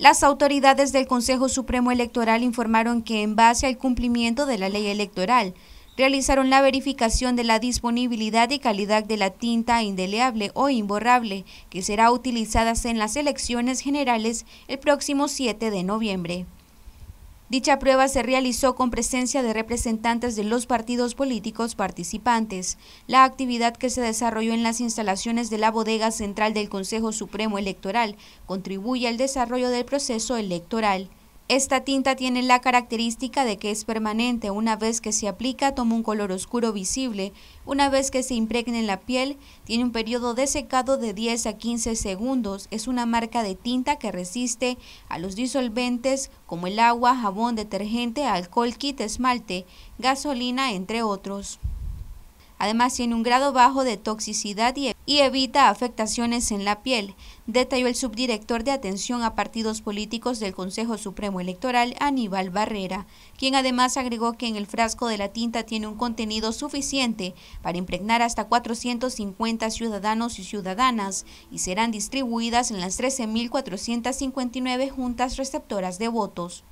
Las autoridades del Consejo Supremo Electoral informaron que en base al cumplimiento de la ley electoral, realizaron la verificación de la disponibilidad y calidad de la tinta indeleable o imborrable que será utilizada en las elecciones generales el próximo 7 de noviembre. Dicha prueba se realizó con presencia de representantes de los partidos políticos participantes. La actividad que se desarrolló en las instalaciones de la bodega central del Consejo Supremo Electoral contribuye al desarrollo del proceso electoral. Esta tinta tiene la característica de que es permanente. Una vez que se aplica, toma un color oscuro visible. Una vez que se impregna en la piel, tiene un periodo de secado de 10 a 15 segundos. Es una marca de tinta que resiste a los disolventes como el agua, jabón, detergente, alcohol, kit, esmalte, gasolina, entre otros. Además, tiene un grado bajo de toxicidad y evita afectaciones en la piel, detalló el subdirector de atención a partidos políticos del Consejo Supremo Electoral, Aníbal Barrera, quien además agregó que en el frasco de la tinta tiene un contenido suficiente para impregnar hasta 450 ciudadanos y ciudadanas y serán distribuidas en las 13.459 juntas receptoras de votos.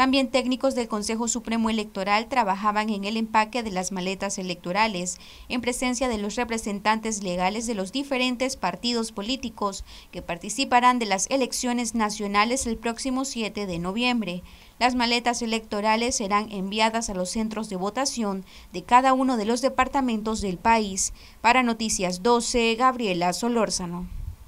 También técnicos del Consejo Supremo Electoral trabajaban en el empaque de las maletas electorales, en presencia de los representantes legales de los diferentes partidos políticos que participarán de las elecciones nacionales el próximo 7 de noviembre. Las maletas electorales serán enviadas a los centros de votación de cada uno de los departamentos del país. Para Noticias 12, Gabriela Solórzano.